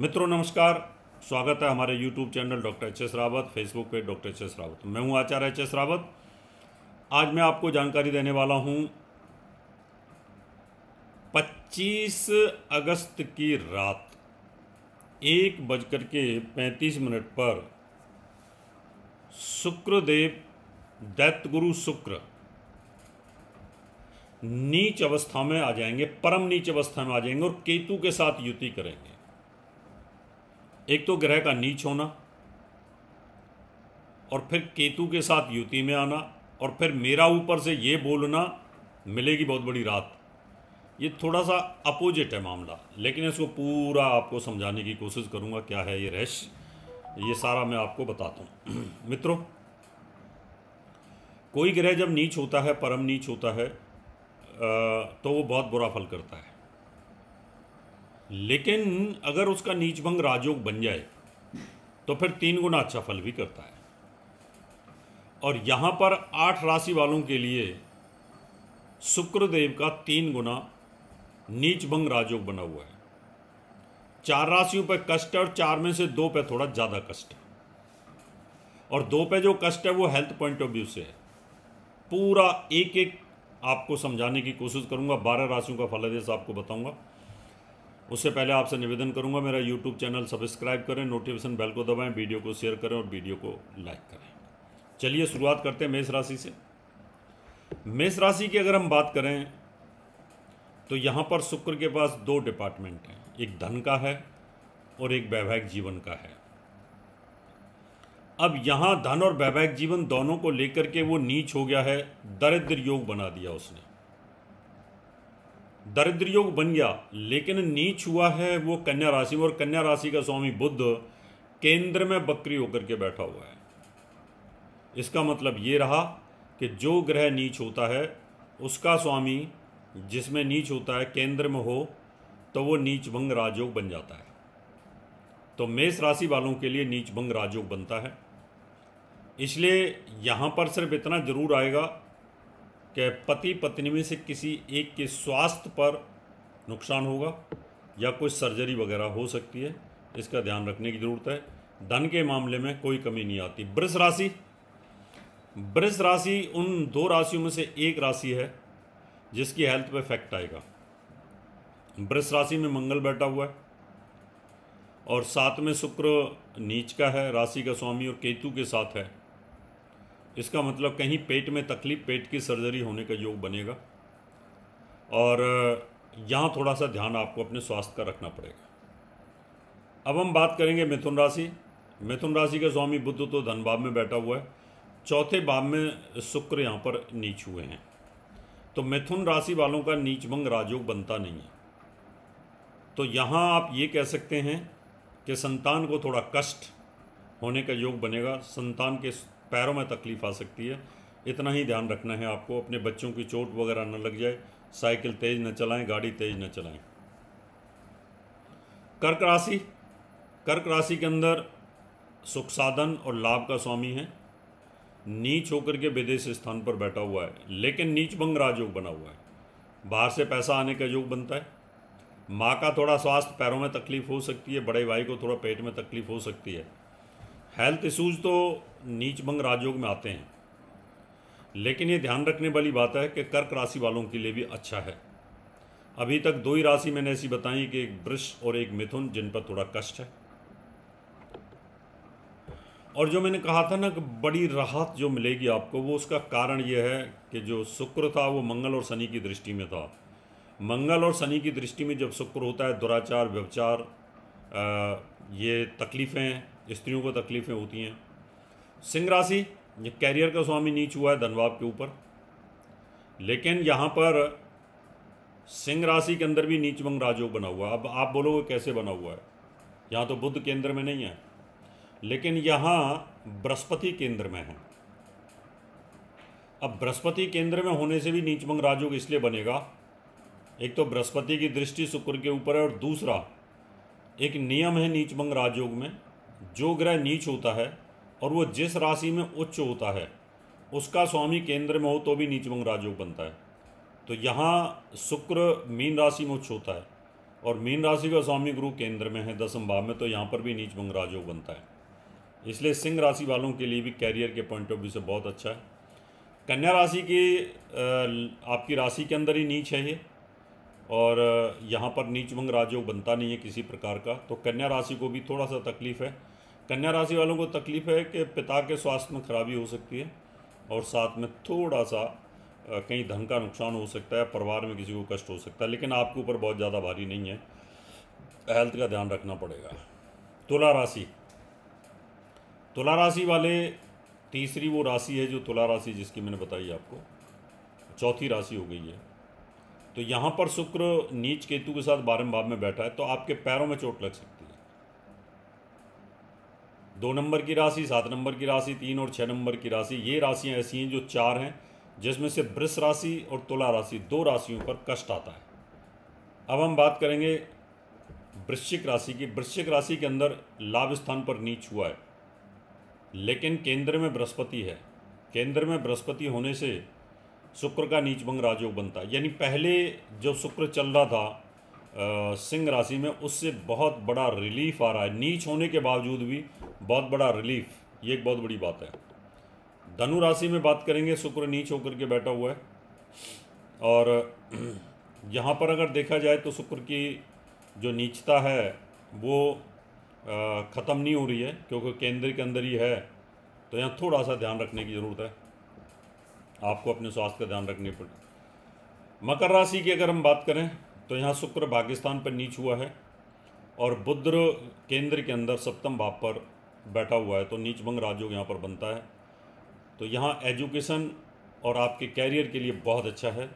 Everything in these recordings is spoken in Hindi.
मित्रों नमस्कार स्वागत है हमारे YouTube channel doctor H S Rawat Facebook पे डॉक्टर एच एस रावत मैं हूं आचार्य एच एस रावत आज मैं आपको जानकारी देने वाला हूं 25 अगस्त की रात एक बजकर के पैंतीस मिनट पर शुक्रदेव गुरु शुक्र नीच अवस्था में आ जाएंगे परम नीच अवस्था में आ जाएंगे और केतु के साथ युति करेंगे एक तो ग्रह का नीच होना और फिर केतु के साथ युति में आना और फिर मेरा ऊपर से ये बोलना मिलेगी बहुत बड़ी रात ये थोड़ा सा अपोजिट है मामला लेकिन इसको पूरा आपको समझाने की कोशिश करूँगा क्या है ये रहस्य ये सारा मैं आपको बताता हूँ मित्रों कोई ग्रह जब नीच होता है परम नीच होता है तो वो बहुत बुरा फल करता है लेकिन अगर उसका नीच भंग राजयोग बन जाए तो फिर तीन गुना अच्छा फल भी करता है और यहां पर आठ राशि वालों के लिए शुक्रदेव का तीन गुना नीच भंग राजयोग बना हुआ है चार राशियों पर कष्ट है और चार में से दो पे थोड़ा ज़्यादा कष्ट है और दो पे जो कष्ट है वो हेल्थ पॉइंट ऑफ व्यू से है पूरा एक एक आपको समझाने की कोशिश करूंगा बारह राशियों का फल आपको बताऊंगा उससे पहले आपसे निवेदन करूंगा मेरा यूट्यूब चैनल सब्सक्राइब करें नोटिफिकेशन बेल को दबाएं वीडियो को शेयर करें और वीडियो को लाइक करें चलिए शुरुआत करते हैं मेष राशि से मेष राशि की अगर हम बात करें तो यहाँ पर शुक्र के पास दो डिपार्टमेंट हैं एक धन का है और एक वैवाहिक जीवन का है अब यहाँ धन और वैवाहिक जीवन दोनों को लेकर के वो नीच हो गया है दरिद्र योग बना दिया उसने दरिद्र योग बन गया लेकिन नीच हुआ है वो कन्या राशि में और कन्या राशि का स्वामी बुद्ध केंद्र में बकरी होकर के बैठा हुआ है इसका मतलब ये रहा कि जो ग्रह नीच होता है उसका स्वामी जिसमें नीच होता है केंद्र में हो तो वो नीच भंग राजयोग बन जाता है तो मेष राशि वालों के लिए नीच भंग राजयोग बनता है इसलिए यहाँ पर सिर्फ इतना ज़रूर आएगा कि पति पत्नी में से किसी एक के स्वास्थ्य पर नुकसान होगा या कोई सर्जरी वगैरह हो सकती है इसका ध्यान रखने की ज़रूरत है धन के मामले में कोई कमी नहीं आती वृष राशि वृष राशि उन दो राशियों में से एक राशि है जिसकी हेल्थ पर इफेक्ट आएगा वृष राशि में मंगल बैठा हुआ है और साथ में शुक्र नीच का है राशि का स्वामी और केतु के साथ है इसका मतलब कहीं पेट में तकलीफ पेट की सर्जरी होने का योग बनेगा और यहाँ थोड़ा सा ध्यान आपको अपने स्वास्थ्य का रखना पड़ेगा अब हम बात करेंगे मिथुन राशि मिथुन राशि के स्वामी बुद्ध तो धन भाव में बैठा हुआ है चौथे भाव में शुक्र यहाँ पर नीच हुए हैं तो मिथुन राशि वालों का नीच भंग राजयोग बनता नहीं है तो यहाँ आप ये कह सकते हैं कि संतान को थोड़ा कष्ट होने का योग बनेगा संतान के पैरों में तकलीफ आ सकती है इतना ही ध्यान रखना है आपको अपने बच्चों की चोट वगैरह न लग जाए साइकिल तेज़ न चलाएं गाड़ी तेज़ न चलाएं कर्क राशि कर्क राशि के अंदर सुख साधन और लाभ का स्वामी है नीच होकर के विदेश स्थान पर बैठा हुआ है लेकिन नीच भंग राजयोग बना हुआ है बाहर से पैसा आने का योग बनता है माँ का थोड़ा स्वास्थ्य पैरों में तकलीफ हो सकती है बड़े भाई को थोड़ा पेट में तकलीफ हो सकती है हेल्थ इशूज़ तो नीच भंग राजयोग में आते हैं लेकिन ये ध्यान रखने वाली बात है कि कर्क राशि वालों के लिए भी अच्छा है अभी तक दो ही राशि मैंने ऐसी बताई कि एक वृक्ष और एक मिथुन जिन पर थोड़ा कष्ट है और जो मैंने कहा था ना कि बड़ी राहत जो मिलेगी आपको वो उसका कारण यह है कि जो शुक्र था वो मंगल और शनि की दृष्टि में था मंगल और शनि की दृष्टि में जब शुक्र होता है दुराचार व्यवचार ये तकलीफ़ें स्त्रियों को तकलीफ़ें होती हैं सिंह राशि कैरियर का स्वामी नीच हुआ है धनवाब के ऊपर लेकिन यहाँ पर सिंह राशि के अंदर भी नीच मंग राजयोग बना हुआ है अब आप बोलोगे कैसे बना हुआ है यहाँ तो बुद्ध केंद्र में नहीं है लेकिन यहाँ बृहस्पति केंद्र में है अब बृहस्पति केंद्र में होने से भी नीचमंग राजयोग इसलिए बनेगा एक तो बृहस्पति की दृष्टि शुक्र के ऊपर है और दूसरा एक नियम है नीचमंग राजयोग में जो ग्रह नीच होता है और वो जिस राशि में उच्च होता है उसका स्वामी केंद्र में हो तो भी नीचभंग राजयोग बनता है तो यहाँ शुक्र मीन राशि में उच्च होता है और मीन राशि का स्वामी गुरु केंद्र में है दसम भाव में तो यहाँ पर भी नीचभंग राजयोग बनता है इसलिए सिंह राशि वालों के लिए भी कैरियर के पॉइंट ऑफ व्यू से बहुत अच्छा है कन्या राशि की आपकी राशि के अंदर ही नीच है ये और यहाँ पर नीचभंग राजयोग बनता नहीं है किसी प्रकार का तो कन्या राशि को भी थोड़ा सा तकलीफ़ है कन्या राशि वालों को तकलीफ़ है कि पिता के स्वास्थ्य में खराबी हो सकती है और साथ में थोड़ा सा कहीं धन का नुकसान हो सकता है परिवार में किसी को कष्ट हो सकता है लेकिन आपके ऊपर बहुत ज़्यादा भारी नहीं है हेल्थ का ध्यान रखना पड़ेगा तुला राशि तुला राशि वाले तीसरी वो राशि है जो तुला राशि जिसकी मैंने बताई आपको चौथी राशि हो गई है तो यहाँ पर शुक्र नीच केतु के साथ बारहवें भाव में बैठा है तो आपके पैरों में चोट लग सकती है दो नंबर की राशि सात नंबर की राशि तीन और छः नंबर की राशि ये राशियाँ ऐसी हैं जो चार हैं जिसमें से वृष राशि और तुला राशि दो राशियों पर कष्ट आता है अब हम बात करेंगे वृश्चिक राशि की वृश्चिक राशि के अंदर लाभ स्थान पर नीच हुआ है लेकिन केंद्र में बृहस्पति है केंद्र में बृहस्पति होने से शुक्र का नीच भंग राजयोग बनता है यानी पहले जो शुक्र चल रहा था सिंह राशि में उससे बहुत बड़ा रिलीफ आ रहा है नीच होने के बावजूद भी बहुत बड़ा रिलीफ ये एक बहुत बड़ी बात है धनु राशि में बात करेंगे शुक्र नीच होकर के बैठा हुआ है और यहाँ पर अगर देखा जाए तो शुक्र की जो नीचता है वो ख़त्म नहीं हो रही है क्योंकि केंद्र के अंदर ही है तो यहाँ थोड़ा सा ध्यान रखने की ज़रूरत है आपको अपने स्वास्थ्य का ध्यान रखने पड़े मकर राशि की अगर हम बात करें तो यहाँ शुक्र भाग्यस्थान पर नीच हुआ है और बुद्ध केंद्र के अंदर सप्तम भाव पर बैठा हुआ है तो नीच भंग राजयोग यहाँ पर बनता है तो यहाँ एजुकेशन और आपके कैरियर के लिए बहुत अच्छा है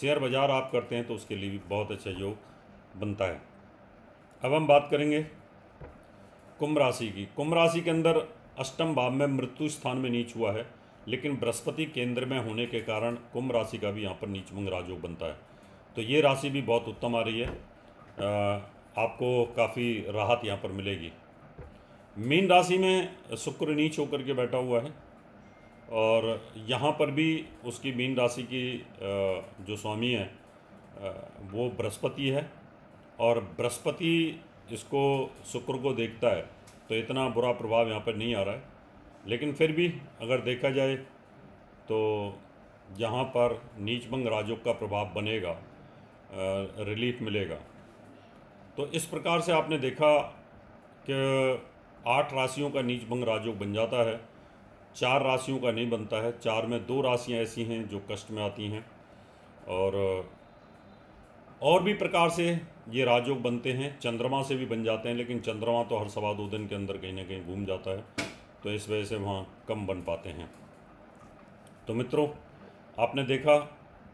शेयर बाज़ार आप करते हैं तो उसके लिए भी बहुत अच्छा योग बनता है अब हम बात करेंगे कुंभ राशि की कुंभ राशि के अंदर अष्टम भाव में मृत्यु स्थान में नीच हुआ है लेकिन बृहस्पति केंद्र में होने के कारण कुंभ राशि का भी यहाँ पर नीचभंग राजयोग बनता है तो ये राशि भी बहुत उत्तम आ रही है आपको काफ़ी राहत यहाँ पर मिलेगी मीन राशि में शुक्र नीच होकर के बैठा हुआ है और यहाँ पर भी उसकी मीन राशि की जो स्वामी है वो बृहस्पति है और बृहस्पति इसको शुक्र को देखता है तो इतना बुरा प्रभाव यहाँ पर नहीं आ रहा है लेकिन फिर भी अगर देखा जाए तो जहाँ पर नीचभंग राजयोग का प्रभाव बनेगा रिलीफ मिलेगा तो इस प्रकार से आपने देखा कि आठ राशियों का नीचभंग राजयोग बन जाता है चार राशियों का नहीं बनता है चार में दो राशियाँ ऐसी हैं जो कष्ट में आती हैं और और भी प्रकार से ये राजयोग बनते हैं चंद्रमा से भी बन जाते हैं लेकिन चंद्रमा तो हर सवा दो दिन के अंदर कहीं ना कहीं घूम जाता है तो इस वजह से वहाँ कम बन पाते हैं तो मित्रों आपने देखा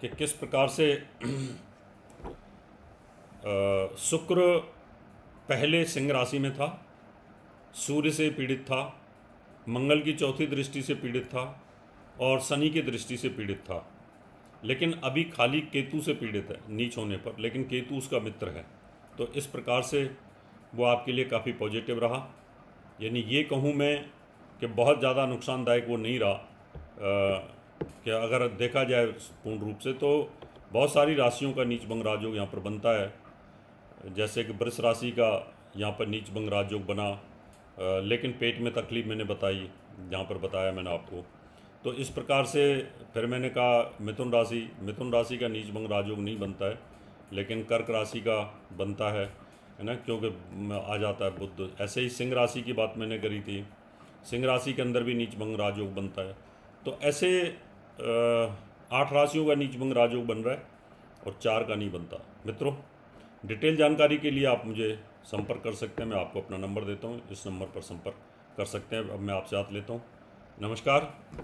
कि किस प्रकार से शुक्र पहले सिंह राशि में था सूर्य से पीड़ित था मंगल की चौथी दृष्टि से पीड़ित था और शनि की दृष्टि से पीड़ित था लेकिन अभी खाली केतु से पीड़ित है नीच होने पर लेकिन केतु उसका मित्र है तो इस प्रकार से वो आपके लिए काफ़ी पॉजिटिव रहा यानी ये कहूँ मैं कि बहुत ज़्यादा नुकसानदायक वो नहीं रहा कि अगर देखा जाए पूर्ण रूप से तो बहुत सारी राशियों का नीच भंग राजयोग यहाँ पर बनता है जैसे कि वृष राशि का यहाँ पर नीच भंग राजयोग बना आ, लेकिन पेट में तकलीफ मैंने बताई यहाँ पर बताया मैंने आपको तो इस प्रकार से फिर मैंने कहा मिथुन राशि मिथुन राशि का नीच भंग राजयोग नहीं बनता है लेकिन कर्क राशि का बनता है है ना क्योंकि आ जाता है बुद्ध ऐसे ही सिंह राशि की बात मैंने करी थी सिंह राशि के अंदर भी नीच भंग राजयोग बनता है तो ऐसे आठ राशियों का नीच भंग राजयोग बन रहा है और चार का नहीं बनता मित्रों डिटेल जानकारी के लिए आप मुझे संपर्क कर सकते हैं मैं आपको अपना नंबर देता हूँ इस नंबर पर संपर्क कर सकते हैं अब मैं आपसे हाथ लेता हूँ नमस्कार